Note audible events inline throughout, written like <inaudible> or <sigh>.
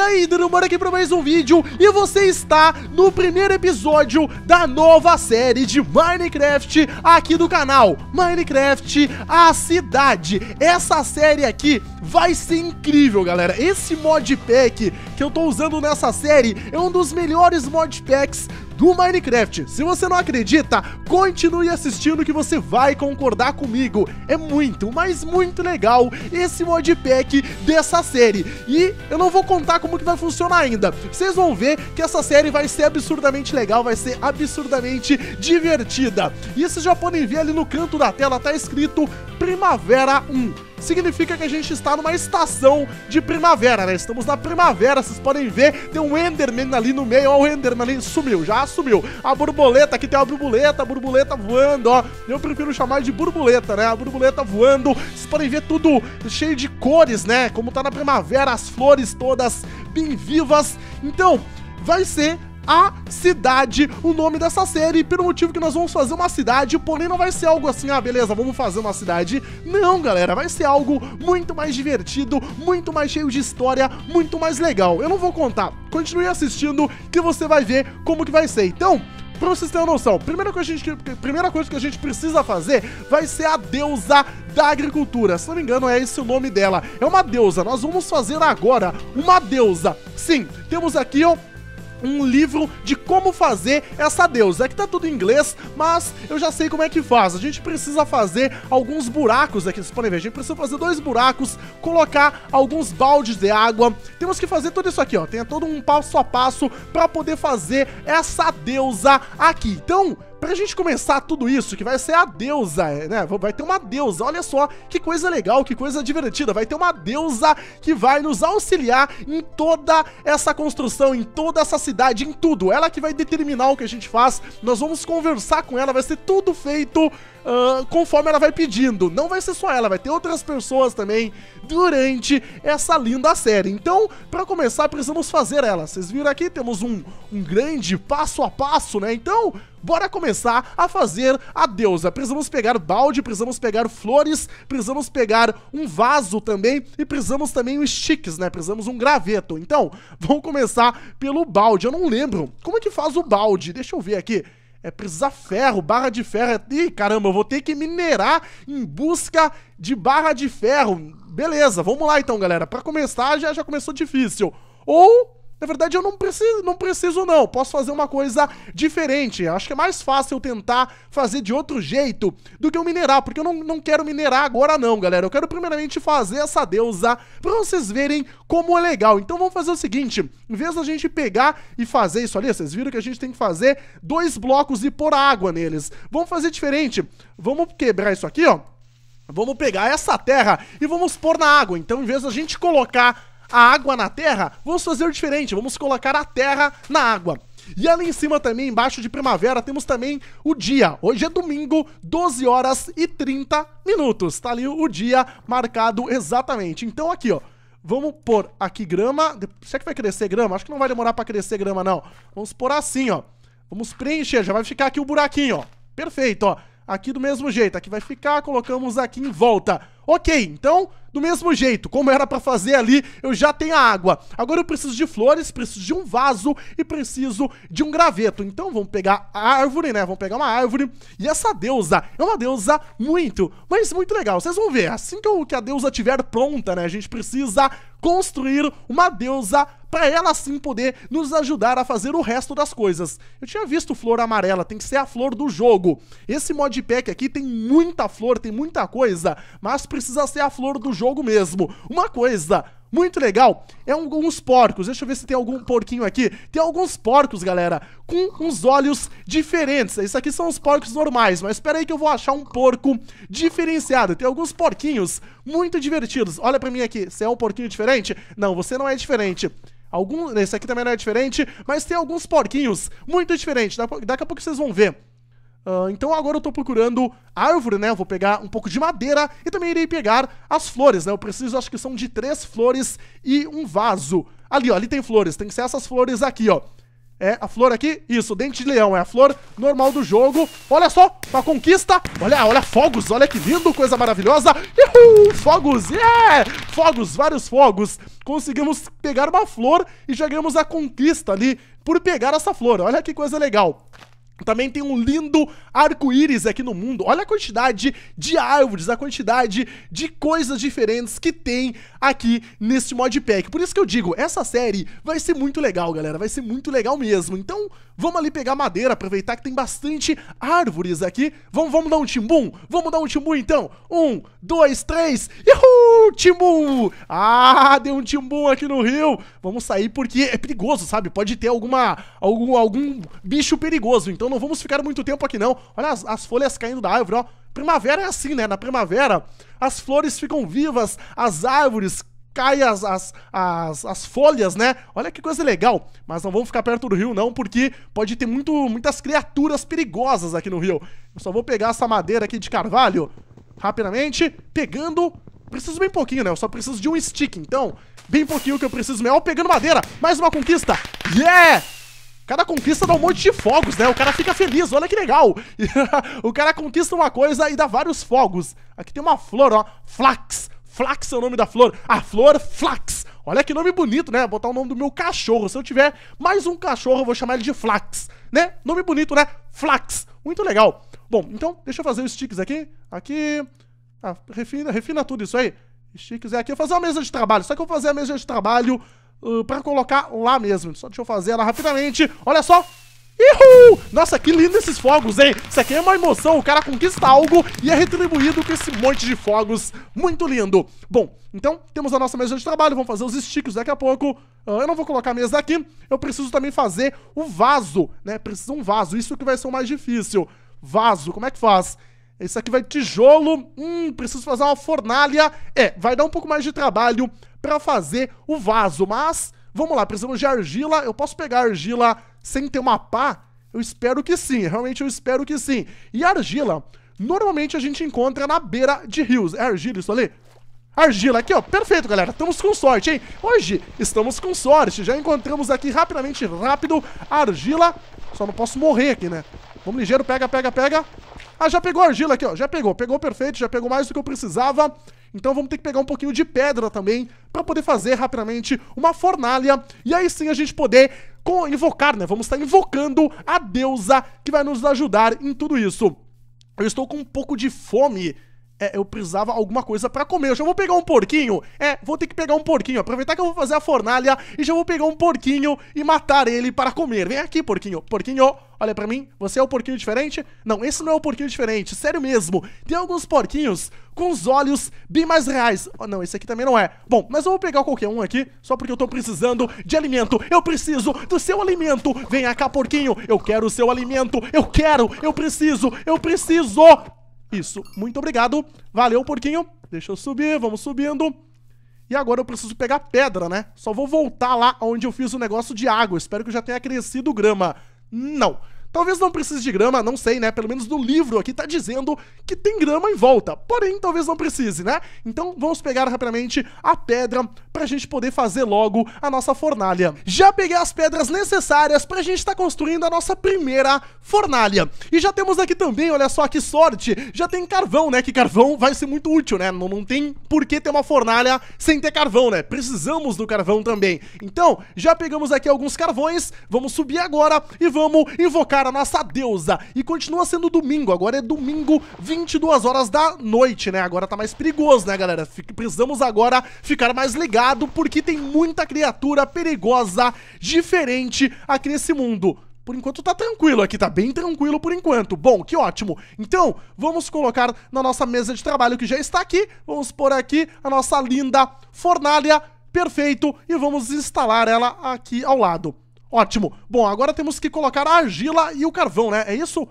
aí, bora aqui para mais um vídeo E você está no primeiro episódio da nova série de Minecraft aqui do canal Minecraft A Cidade Essa série aqui vai ser incrível, galera Esse mod pack que eu tô usando nessa série é um dos melhores modpacks do Minecraft. Se você não acredita, continue assistindo que você vai concordar comigo. É muito, mas muito legal esse modpack dessa série. E eu não vou contar como que vai funcionar ainda. Vocês vão ver que essa série vai ser absurdamente legal, vai ser absurdamente divertida. E vocês já podem ver ali no canto da tela, tá escrito Primavera 1 significa que a gente está numa estação de primavera, né? Estamos na primavera, vocês podem ver, tem um Enderman ali no meio, ó, o Enderman ali sumiu, já sumiu. A borboleta, aqui tem uma borboleta, a borboleta voando, ó. Eu prefiro chamar de borboleta, né? A borboleta voando. Vocês podem ver tudo cheio de cores, né? Como tá na primavera, as flores todas bem vivas. Então, vai ser a cidade, o nome dessa série, pelo motivo que nós vamos fazer uma cidade, porém não vai ser algo assim, ah, beleza, vamos fazer uma cidade. Não, galera, vai ser algo muito mais divertido, muito mais cheio de história, muito mais legal. Eu não vou contar, continue assistindo que você vai ver como que vai ser. Então, Pra vocês terem uma noção, primeira coisa, que a gente, primeira coisa que a gente precisa fazer vai ser a deusa da agricultura. Se não me engano, é esse o nome dela. É uma deusa. Nós vamos fazer agora uma deusa. Sim, temos aqui, ó, um livro de como fazer essa deusa. É que tá tudo em inglês, mas eu já sei como é que faz. A gente precisa fazer alguns buracos aqui, vocês podem ver. A gente precisa fazer dois buracos, colocar alguns baldes de água. Temos que fazer tudo isso aqui, ó. Tem todo um passo a passo pra poder fazer essa deusa aqui. Então, Pra gente começar tudo isso, que vai ser a deusa, né? Vai ter uma deusa, olha só, que coisa legal, que coisa divertida. Vai ter uma deusa que vai nos auxiliar em toda essa construção, em toda essa cidade, em tudo. Ela que vai determinar o que a gente faz, nós vamos conversar com ela, vai ser tudo feito Uh, conforme ela vai pedindo. Não vai ser só ela, vai ter outras pessoas também durante essa linda série. Então, para começar, precisamos fazer ela. Vocês viram aqui, temos um, um grande passo a passo, né? Então, bora começar a fazer a deusa. Precisamos pegar balde, precisamos pegar flores, precisamos pegar um vaso também e precisamos também os chiques, né? Precisamos um graveto. Então, <laughs> vamos começar pelo balde. Eu não lembro. Como é que faz o balde? Deixa eu ver aqui. É precisar ferro, barra de ferro. Ih, caramba, eu vou ter que minerar em busca de barra de ferro. Beleza, vamos lá então, galera. Para começar, já, já começou difícil. Ou na verdade, eu não preciso, não preciso não. Posso fazer uma coisa diferente. Acho que é mais fácil eu tentar fazer de outro jeito do que eu minerar, porque eu não, não quero minerar agora não, galera. Eu quero primeiramente fazer essa deusa pra vocês verem como é legal. Então vamos fazer o seguinte, em vez da gente pegar e fazer isso ali, vocês viram que a gente tem que fazer dois blocos e pôr água neles. Vamos fazer diferente. Vamos quebrar isso aqui, ó. Vamos pegar essa terra e vamos pôr na água. Então, em vez da gente colocar a água na terra, vamos fazer diferente, vamos colocar a terra na água. E ali em cima também, embaixo de primavera, temos também o dia. Hoje é domingo, 12 horas e 30 minutos. Tá ali o dia marcado exatamente. Então aqui, ó. Vamos pôr aqui grama. Será é que vai crescer grama? Acho que não vai demorar pra crescer grama, não. Vamos pôr assim, ó. Vamos preencher. Já vai ficar aqui o buraquinho, ó. Perfeito, ó. Aqui do mesmo jeito. Aqui vai ficar. Colocamos aqui em volta. Ok, então do mesmo jeito, como era para fazer ali, eu já tenho a água. Agora eu preciso de flores, preciso de um vaso e preciso de um graveto. Então vamos pegar a árvore, né? Vamos pegar uma árvore. E essa deusa é uma deusa muito, mas muito legal. Vocês vão ver, assim que, eu, que a deusa tiver pronta, né? A gente precisa construir uma deusa para ela assim poder nos ajudar a fazer o resto das coisas. Eu tinha visto flor amarela, tem que ser a flor do jogo. Esse modpack aqui tem muita flor, tem muita coisa, mas precisa ser a flor do jogo mesmo. Uma coisa, muito legal. É alguns uns porcos. Deixa eu ver se tem algum porquinho aqui. Tem alguns porcos, galera, com uns olhos diferentes. Isso aqui são os porcos normais, mas espera aí que eu vou achar um porco diferenciado. Tem alguns porquinhos muito divertidos. Olha pra mim aqui. Você é um porquinho diferente? Não, você não é diferente. Algum, esse aqui também não é diferente, mas tem alguns porquinhos muito diferentes. Daqui a pouco vocês vão ver. Uh, então agora eu tô procurando árvore, né? Eu vou pegar um pouco de madeira e também irei pegar as flores, né? Eu preciso, acho que são de três flores e um vaso. Ali, ó, ali tem flores. Tem que ser essas flores aqui, ó. É a flor aqui? Isso, dente de leão. É a flor normal do jogo. Olha só, uma conquista. Olha, olha, fogos. Olha que lindo, coisa maravilhosa. Uhul, fogos, yeah! Fogos, vários fogos. Conseguimos pegar uma flor e ganhamos a conquista ali por pegar essa flor. Olha que coisa legal. Também tem um lindo arco-íris aqui no mundo. Olha a quantidade de árvores, a quantidade de coisas diferentes que tem aqui nesse modpack. Por isso que eu digo, essa série vai ser muito legal, galera. Vai ser muito legal mesmo. Então, vamos ali pegar madeira, aproveitar que tem bastante árvores aqui. Vamos, vamos dar um timbum? Vamos dar um timbum, então? Um, dois, três. Uhul! Timbum! Ah, deu um timbum aqui no rio. Vamos sair porque é perigoso, sabe? Pode ter alguma, algum, algum bicho perigoso. Então, não vamos ficar muito tempo aqui não. Olha as, as folhas caindo da árvore, ó. Primavera é assim, né? Na primavera, as flores ficam vivas, as árvores caem, as, as, as, as, folhas, né? Olha que coisa legal. Mas não vamos ficar perto do rio, não, porque pode ter muito, muitas criaturas perigosas aqui no rio. Eu só vou pegar essa madeira aqui de carvalho, rapidamente, pegando... Preciso bem pouquinho, né? Eu só preciso de um stick, então... Bem pouquinho que eu preciso mesmo. pegando madeira! Mais uma conquista! Yeah! Cada conquista dá um monte de fogos, né? O cara fica feliz, olha que legal. <laughs> o cara conquista uma coisa e dá vários fogos. Aqui tem uma flor, ó. Flax. Flax é o nome da flor. A flor Flax. Olha que nome bonito, né? Vou botar o nome do meu cachorro. Se eu tiver mais um cachorro, eu vou chamar ele de Flax. Né? Nome bonito, né? Flax. Muito legal. Bom, então, deixa eu fazer os sticks aqui. Aqui. Ah, refina, refina tudo isso aí. Sticks é aqui. Eu vou fazer uma mesa de trabalho. Só que eu vou fazer a mesa de trabalho eh, pra colocar lá mesmo. Só deixa eu fazer ela rapidamente. Olha só, Uhul! Nossa, que lindo esses fogos, hein? Isso aqui é uma emoção, o cara conquista algo e é retribuído com esse monte de fogos. Muito lindo. Bom, então temos a nossa mesa de trabalho, vamos fazer os sticks daqui a pouco. Uh, eu não vou colocar a mesa aqui, eu preciso também fazer o vaso, né? Precisa um vaso, isso que vai ser o mais difícil. Vaso, como é que faz? Isso aqui vai tijolo, hum, preciso fazer uma fornalha. É, vai dar um pouco mais de trabalho, para fazer o vaso. Mas, vamos lá, precisamos de argila. Eu posso pegar argila sem ter uma pá? Eu espero que sim, realmente eu espero que sim. E argila, normalmente a gente encontra na beira de rios. É argila isso ali? Argila aqui, ó. Perfeito, galera. Estamos com sorte, hein? Hoje estamos com sorte. Já encontramos aqui rapidamente, rápido, argila. Só não posso morrer aqui, né? Vamos ligeiro, pega, pega, pega. Ah, já pegou argila aqui, ó. Já pegou, pegou perfeito, já pegou mais do que eu precisava. Então vamos ter que pegar um pouquinho de pedra também para poder fazer rapidamente uma fornalha e aí sim a gente poder invocar, né? Vamos estar invocando a deusa que vai nos ajudar em tudo isso. Eu estou com um pouco de fome é, eu precisava alguma coisa para comer. Eu já vou pegar um porquinho. É, vou ter que pegar um porquinho. Aproveitar que eu vou fazer a fornalha e já vou pegar um porquinho e matar ele para comer. Vem aqui, porquinho. Porquinho, olha para mim. Você é o um porquinho diferente? Não, esse não é o um porquinho diferente. Sério mesmo. Tem alguns porquinhos com os olhos bem mais reais. Oh, não, esse aqui também não é. Bom, mas eu vou pegar qualquer um aqui, só porque eu tô precisando de alimento. Eu preciso do seu alimento. Vem cá, porquinho. Eu quero o seu alimento. Eu quero. Eu preciso. Eu preciso. Isso, muito obrigado. Valeu, porquinho. Deixa eu subir, vamos subindo. E agora eu preciso pegar pedra, né? Só vou voltar lá onde eu fiz o negócio de água. Espero que já tenha crescido grama. Não. Talvez não precise de grama, não sei, né? Pelo menos no livro aqui tá dizendo que tem grama em volta. Porém, talvez não precise, né? Então vamos pegar rapidamente a pedra pra gente poder fazer logo a nossa fornalha. Já peguei as pedras necessárias pra gente estar tá construindo a nossa primeira fornalha. E já temos aqui também, olha só que sorte, já tem carvão, né? Que carvão vai ser muito útil, né? Não, não tem por que ter uma fornalha sem ter carvão, né? Precisamos do carvão também. Então, já pegamos aqui alguns carvões, vamos subir agora e vamos invocar a nossa deusa. E continua sendo domingo, agora é domingo, 22 horas da noite, né? Agora tá mais perigoso, né, galera? precisamos agora ficar mais ligado, porque tem muita criatura perigosa, diferente aqui nesse mundo. Por enquanto tá tranquilo aqui, tá bem tranquilo por enquanto. Bom, que ótimo. Então, vamos colocar na nossa mesa de trabalho que já está aqui. Vamos pôr aqui a nossa linda fornalha, perfeito. E vamos instalar ela aqui ao lado. Ótimo. Bom, agora temos que colocar a argila e o carvão, né? É isso?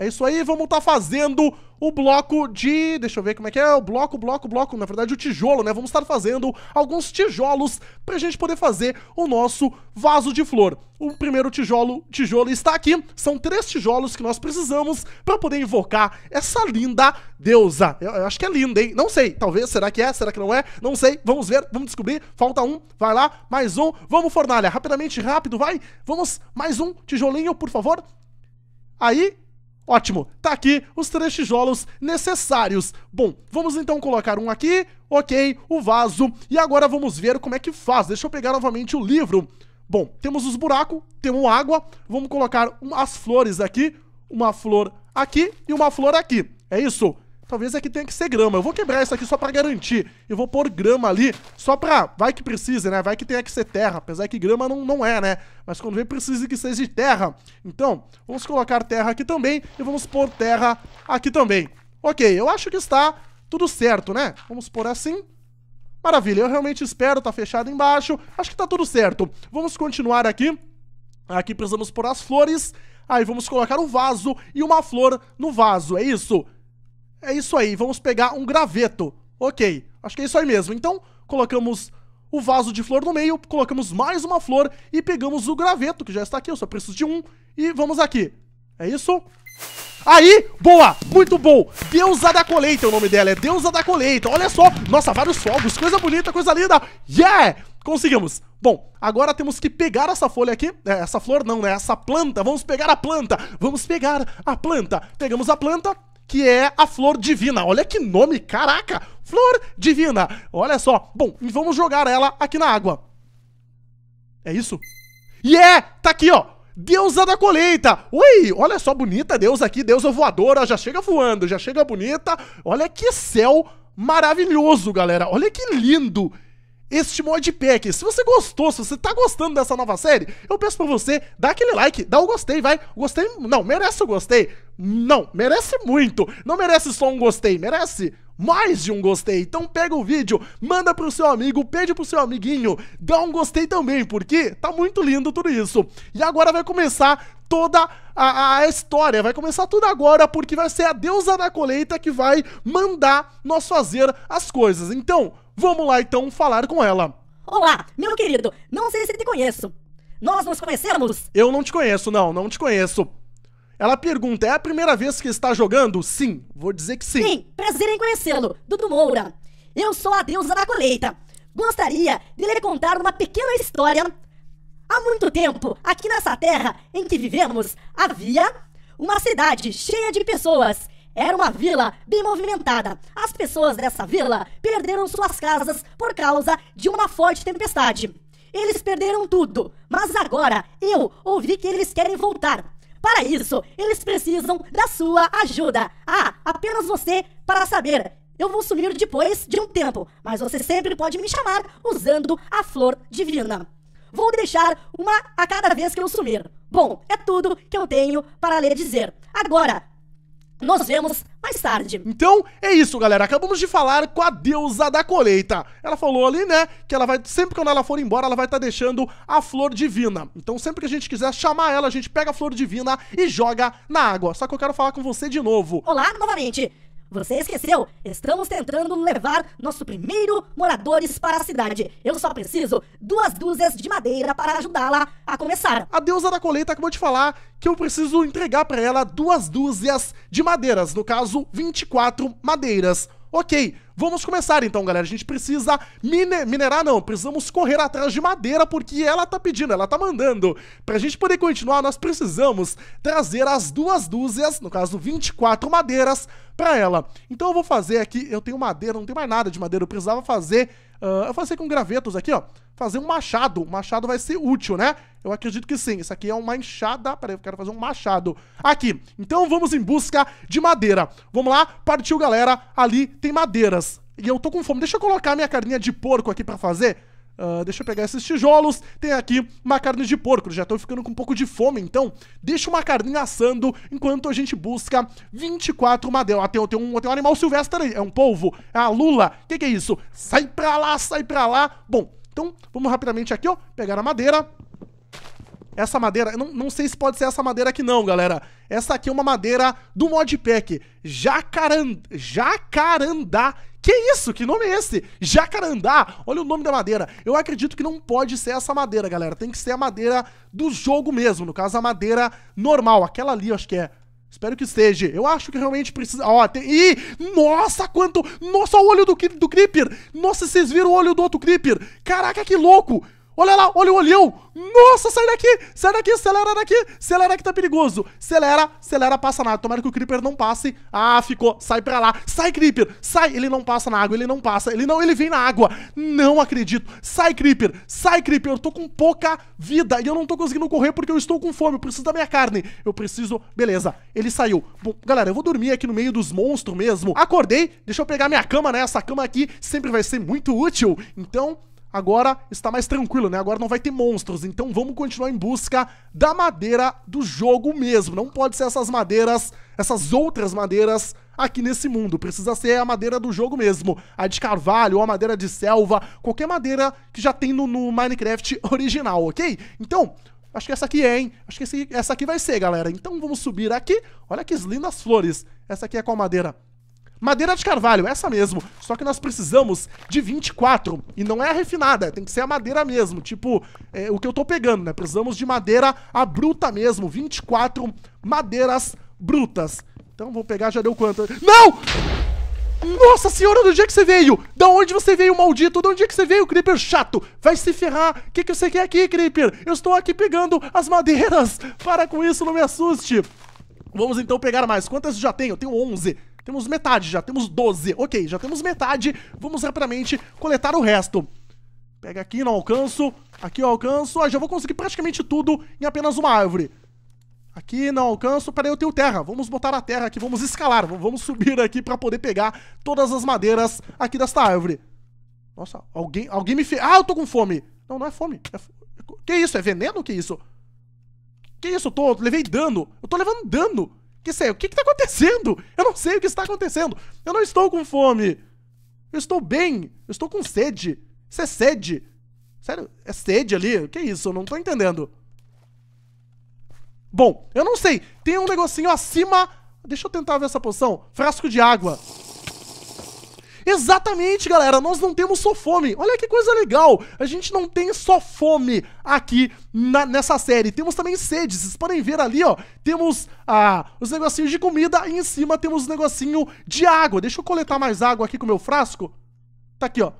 É isso aí, vamos estar tá fazendo o bloco de... Deixa eu ver como é que é, o bloco, bloco, bloco, na verdade o tijolo, né? Vamos estar tá fazendo alguns tijolos pra gente poder fazer o nosso vaso de flor. O primeiro tijolo, tijolo está aqui, são três tijolos que nós precisamos pra poder invocar essa linda deusa. Eu, eu acho que é linda, hein? Não sei, talvez, será que é, será que não é? Não sei, vamos ver, vamos descobrir, falta um, vai lá, mais um, vamos fornalha, rapidamente, rápido, vai, vamos, mais um tijolinho, por favor. Aí, Ótimo, tá aqui os três tijolos necessários. Bom, vamos então colocar um aqui, ok, o vaso. E agora vamos ver como é que faz. Deixa eu pegar novamente o livro. Bom, temos os buracos, temos água. Vamos colocar as flores aqui, uma flor aqui e uma flor aqui. É isso. Talvez aqui tenha que ser grama. Eu vou quebrar isso aqui só pra garantir. Eu vou pôr grama ali só pra... Vai que precise, né? Vai que tenha que ser terra. Apesar que grama não, não é, né? Mas quando vem, precisa que seja de terra. Então, vamos colocar terra aqui também. E vamos pôr terra aqui também. Ok, eu acho que está tudo certo, né? Vamos pôr assim. Maravilha, eu realmente espero, tá fechado embaixo. Acho que tá tudo certo. Vamos continuar aqui. Aqui precisamos pôr as flores. Aí vamos colocar um vaso e uma flor no vaso, é isso? É isso aí, vamos pegar um graveto. Ok, acho que é isso aí mesmo. Então, colocamos o vaso de flor no meio, colocamos mais uma flor e pegamos o graveto, que já está aqui, eu só preciso de um. E vamos aqui. É isso? Aí, boa, muito bom Deusa da colheita o nome dela, é Deusa da colheita Olha só, nossa, vários fogos, coisa bonita, coisa linda Yeah, conseguimos Bom, agora temos que pegar essa folha aqui é, Essa flor não, né, essa planta Vamos pegar a planta, vamos pegar a planta Pegamos a planta que é a Flor Divina. Olha que nome, caraca! Flor Divina! Olha só. Bom, vamos jogar ela aqui na água. É isso? E yeah, é! Tá aqui, ó! Deusa da colheita! Ui, olha só, bonita deusa aqui, deusa voadora, já chega voando, já chega bonita. Olha que céu maravilhoso, galera. Olha que lindo este mod pack. Se você gostou, se você tá gostando dessa nova série, eu peço pra você dar aquele like, dá o um gostei, vai. Gostei, não, merece o um gostei. Não, merece muito. Não merece só um gostei, merece mais de um gostei. Então pega o vídeo, manda pro seu amigo, pede pro seu amiguinho, dá um gostei também, porque tá muito lindo tudo isso. E agora vai começar toda a, a, história. Vai começar tudo agora, porque vai ser a deusa da colheita que vai mandar nós fazer as coisas. Então, Vamos lá então falar com ela. Olá, meu querido, não sei se te conheço. Nós nos conhecemos? Eu não te conheço, não, não te conheço. Ela pergunta: é a primeira vez que está jogando? Sim, vou dizer que sim. Sim, prazer em conhecê-lo, Dudu Moura. Eu sou a deusa da colheita. Gostaria de lhe contar uma pequena história. Há muito tempo, aqui nessa terra em que vivemos, havia uma cidade cheia de pessoas era uma vila bem movimentada. As pessoas dessa vila perderam suas casas por causa de uma forte tempestade. Eles perderam tudo, mas agora eu ouvi que eles querem voltar. Para isso, eles precisam da sua ajuda. Ah, apenas você para saber. Eu vou sumir depois de um tempo, mas você sempre pode me chamar usando a flor divina. Vou deixar uma a cada vez que eu sumir. Bom, é tudo que eu tenho para lhe dizer. Agora, nos vemos mais tarde. Então é isso, galera. Acabamos de falar com a deusa da colheita. Ela falou ali, né, que ela vai sempre que ela for embora, ela vai estar tá deixando a flor divina. Então sempre que a gente quiser chamar ela, a gente pega a flor divina e joga na água. Só que eu quero falar com você de novo. Olá, novamente. Você esqueceu? Estamos tentando levar nosso primeiro moradores para a cidade. Eu só preciso duas dúzias de madeira para ajudá-la a começar. A deusa da colheita acabou de falar que eu preciso entregar para ela duas dúzias de madeiras, no caso, 24 madeiras. Ok, Vamos começar então, galera. A gente precisa mine minerar, não. Precisamos correr atrás de madeira, porque ela tá pedindo, ela tá mandando. Pra gente poder continuar, nós precisamos trazer as duas dúzias, no caso 24 madeiras, pra ela. Então eu vou fazer aqui, eu tenho madeira, não tem mais nada de madeira. Eu precisava fazer, uh, eu fazer com gravetos aqui, ó. Fazer um machado. O machado vai ser útil, né? Eu acredito que sim. Isso aqui é uma enxada. Peraí, eu quero fazer um machado. Aqui. Então vamos em busca de madeira. Vamos lá, partiu, galera. Ali tem madeiras. E eu tô com fome. Deixa eu colocar minha carninha de porco aqui pra fazer. Uh, deixa eu pegar esses tijolos. Tem aqui uma carne de porco. Já tô ficando com um pouco de fome, então deixa uma carninha assando enquanto a gente busca 24 madeiras. Ah, tem, tem, um, tem um animal silvestre aí. É um polvo? É a lula? O que, que é isso? Sai pra lá, sai pra lá. Bom, então vamos rapidamente aqui, ó. Pegar a madeira. Essa madeira, não, não sei se pode ser essa madeira aqui não, galera. Essa aqui é uma madeira do modpack. Jacarand... Jacarandá. Que isso? Que nome é esse? Jacarandá. Olha o nome da madeira. Eu acredito que não pode ser essa madeira, galera. Tem que ser a madeira do jogo mesmo. No caso, a madeira normal. Aquela ali, acho que é... Espero que seja. Eu acho que realmente precisa. Ó, oh, tem. Ih! Nossa, quanto. Nossa, o olho do, do Creeper! Nossa, vocês viram o olho do outro Creeper! Caraca, que louco! Olha lá, olha o olhão. Nossa, sai daqui, sai daqui, acelera daqui, acelera que tá perigoso. Acelera, acelera, passa na água. Tomara que o Creeper não passe. Ah, ficou. Sai pra lá. Sai, Creeper. Sai. Ele não passa na água, ele não passa. Ele não, ele vem na água. Não acredito. Sai, Creeper. Sai, Creeper. Eu tô com pouca vida e eu não tô conseguindo correr porque eu estou com fome. Eu preciso da minha carne. Eu preciso... Beleza, ele saiu. Bom, galera, eu vou dormir aqui no meio dos monstros mesmo. Acordei. Deixa eu pegar minha cama, né? Essa cama aqui sempre vai ser muito útil. Então agora está mais tranquilo, né? Agora não vai ter monstros, então vamos continuar em busca da madeira do jogo mesmo. Não pode ser essas madeiras, essas outras madeiras aqui nesse mundo. Precisa ser a madeira do jogo mesmo. A de carvalho, ou a madeira de selva, qualquer madeira que já tem no, no Minecraft <laughs> original, ok? Então, Acho que essa aqui é, hein? Acho que esse, essa aqui vai ser, galera. Então vamos subir aqui. Olha que lindas flores. Essa aqui é qual madeira? Madeira de carvalho, essa mesmo. Só que nós precisamos de 24. E não é a refinada, tem que ser a madeira mesmo. Tipo, é, o que eu tô pegando, né? Precisamos de madeira a bruta mesmo. 24 madeiras brutas. Então vou pegar, já deu quanto? Não! Nossa senhora, do dia é que você veio? Da onde você veio, maldito? De onde é que você veio, Creeper chato? Vai se ferrar. O que, que você quer aqui, Creeper? Eu estou aqui pegando as madeiras. Para com isso, não me assuste. Vamos então pegar mais. Quantas já tenho? Eu tenho 11. Temos metade já, temos 12. Ok, já temos metade. Vamos rapidamente coletar o resto. Pega aqui, não alcanço. Aqui eu alcanço. Ah, já vou conseguir praticamente tudo em apenas uma árvore. Aqui não alcanço. Peraí, eu tenho terra. Vamos botar a terra aqui, vamos escalar. Vamos subir aqui pra poder pegar todas as madeiras aqui desta árvore. Nossa, alguém, alguém me fez... Ah, eu tô com fome. Não, não é fome. É... Que isso? É veneno? Que isso? Que isso? Eu tô... levei dano. Eu tô levando dano. Que sei, o que está acontecendo? Eu não sei o que está acontecendo. Eu não estou com fome. Eu estou bem. Eu estou com sede. Isso é sede. Sério, é sede ali? O que é isso? Eu não estou entendendo. Bom, eu não sei. Tem um negocinho acima. Deixa eu tentar ver essa poção. Frasco de água. Exatamente, galera, nós não temos só fome. Olha que coisa legal, a gente não tem só fome aqui na, nessa série. Temos também sede, vocês podem ver ali, ó, temos ah, os negocinhos de comida e em cima temos os negocinho de água. Deixa eu coletar mais água aqui com o meu frasco. Tá aqui, ó.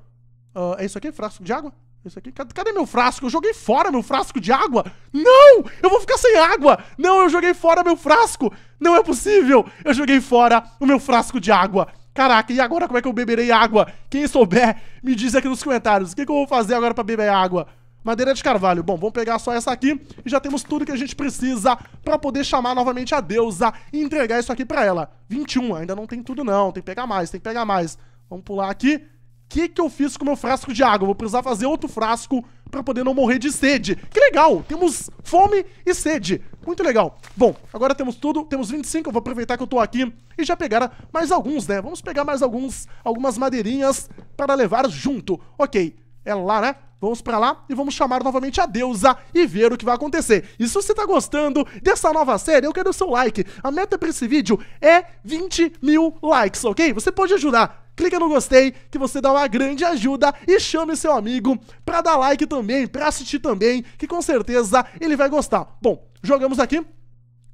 Uh, é isso aqui? Frasco de água? É isso aqui? Cadê meu frasco? Eu joguei fora meu frasco de água! Não! Eu vou ficar sem água! Não, eu joguei fora meu frasco! Não é possível! Eu joguei fora o meu frasco de água! Caraca, e agora como é que eu beberei água? Quem souber, me diz aqui nos comentários. O que, que eu vou fazer agora pra beber água? Madeira de carvalho. Bom, vamos pegar só essa aqui e já temos tudo que a gente precisa pra poder chamar novamente a deusa e entregar isso aqui pra ela. 21, ainda não tem tudo não, tem que pegar mais, tem que pegar mais. Vamos pular aqui que que eu fiz com o meu frasco de água? vou precisar fazer outro frasco pra poder não morrer de sede. Que legal! Temos fome e sede. Muito legal. Bom, agora temos tudo. Temos 25. Eu vou aproveitar que eu tô aqui e já pegar mais alguns, né? Vamos pegar mais alguns, algumas madeirinhas para levar junto. Ok. É lá, né? Vamos para lá e vamos chamar novamente a deusa e ver o que vai acontecer. E se você tá gostando dessa nova série, eu quero o seu like. A meta para esse vídeo é 20 mil likes, ok? Você pode ajudar clica no gostei que você dá uma grande ajuda e chame seu amigo pra dar like também, pra assistir também, que com certeza ele vai gostar. Bom, jogamos aqui.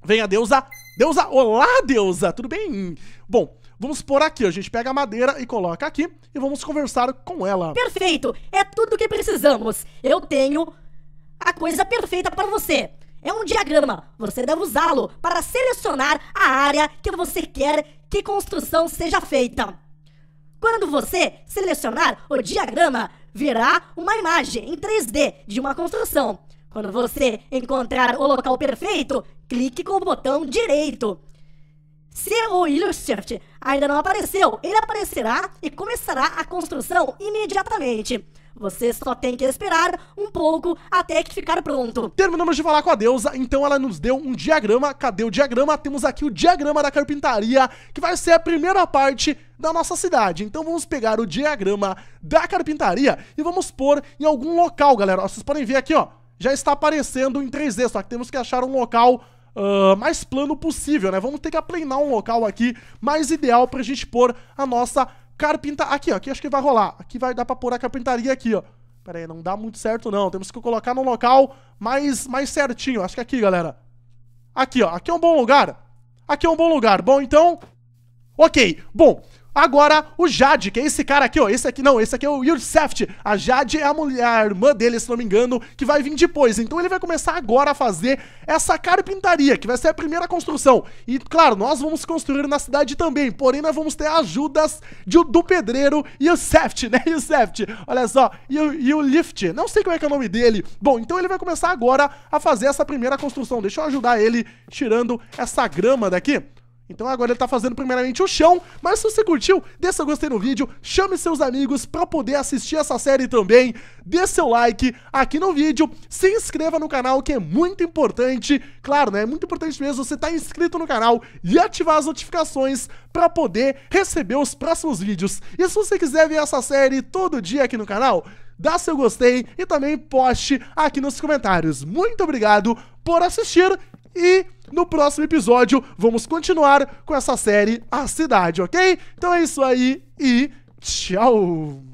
Vem a deusa. Deusa, olá deusa, tudo bem? Bom, Vamos por aqui, a gente pega a madeira e coloca aqui e vamos conversar com ela. Perfeito! É tudo o que precisamos. Eu tenho a coisa perfeita para você. É um diagrama. Você deve usá-lo para selecionar a área que você quer que construção seja feita. Quando você selecionar o diagrama, virá uma imagem em 3D de uma construção. Quando você encontrar o local perfeito, clique com o botão direito. Se é o William ainda não apareceu, ele aparecerá e começará a construção imediatamente. Você só tem que esperar um pouco até que ficar pronto. Terminamos de falar com a deusa, então ela nos deu um diagrama. Cadê o diagrama? Temos aqui o diagrama da carpintaria, que vai ser a primeira parte da nossa cidade. Então vamos pegar o diagrama da carpintaria e vamos pôr em algum local, galera. Vocês podem ver aqui, ó. Já está aparecendo em 3D, só que temos que achar um local uh, mais plano possível, né? Vamos ter que aplanar um local aqui mais ideal pra gente pôr a nossa carpinta... Aqui, ó, aqui acho que vai rolar. Aqui vai dar pra pôr a carpintaria aqui, ó. Pera aí, não dá muito certo não. Temos que colocar num local mais, mais certinho. Acho que aqui, galera. Aqui, ó. Aqui é um bom lugar. Aqui é um bom lugar. Bom, então... Ok. Bom, Agora, o Jade, que é esse cara aqui, ó. Esse aqui, não, esse aqui é o Yurseft. A Jade é a mulher, a irmã dele, se não me engano, que vai vir depois. Então ele vai começar agora a fazer essa carpintaria, que vai ser a primeira construção. E, claro, nós vamos construir na cidade também. Porém, nós vamos ter ajudas de, do pedreiro Yurseft, né? <laughs> Yurseft, olha só. E o Lift, não sei como é que é o nome dele. Bom, então ele vai começar agora a fazer essa primeira construção. Deixa eu ajudar ele tirando essa grama daqui. Então agora ele tá fazendo primeiramente o chão, mas se você curtiu, dê seu gostei no vídeo, chame seus amigos pra poder assistir essa série também, dê seu like aqui no vídeo, se inscreva no canal que é muito importante, claro, né, é muito importante mesmo você estar tá inscrito no canal e ativar as notificações pra poder receber os próximos vídeos. E se você quiser ver essa série todo dia aqui no canal, dá seu gostei e também poste aqui nos comentários. Muito obrigado por assistir e no próximo episódio, vamos continuar com essa série A Cidade, ok? Então é isso aí e tchau!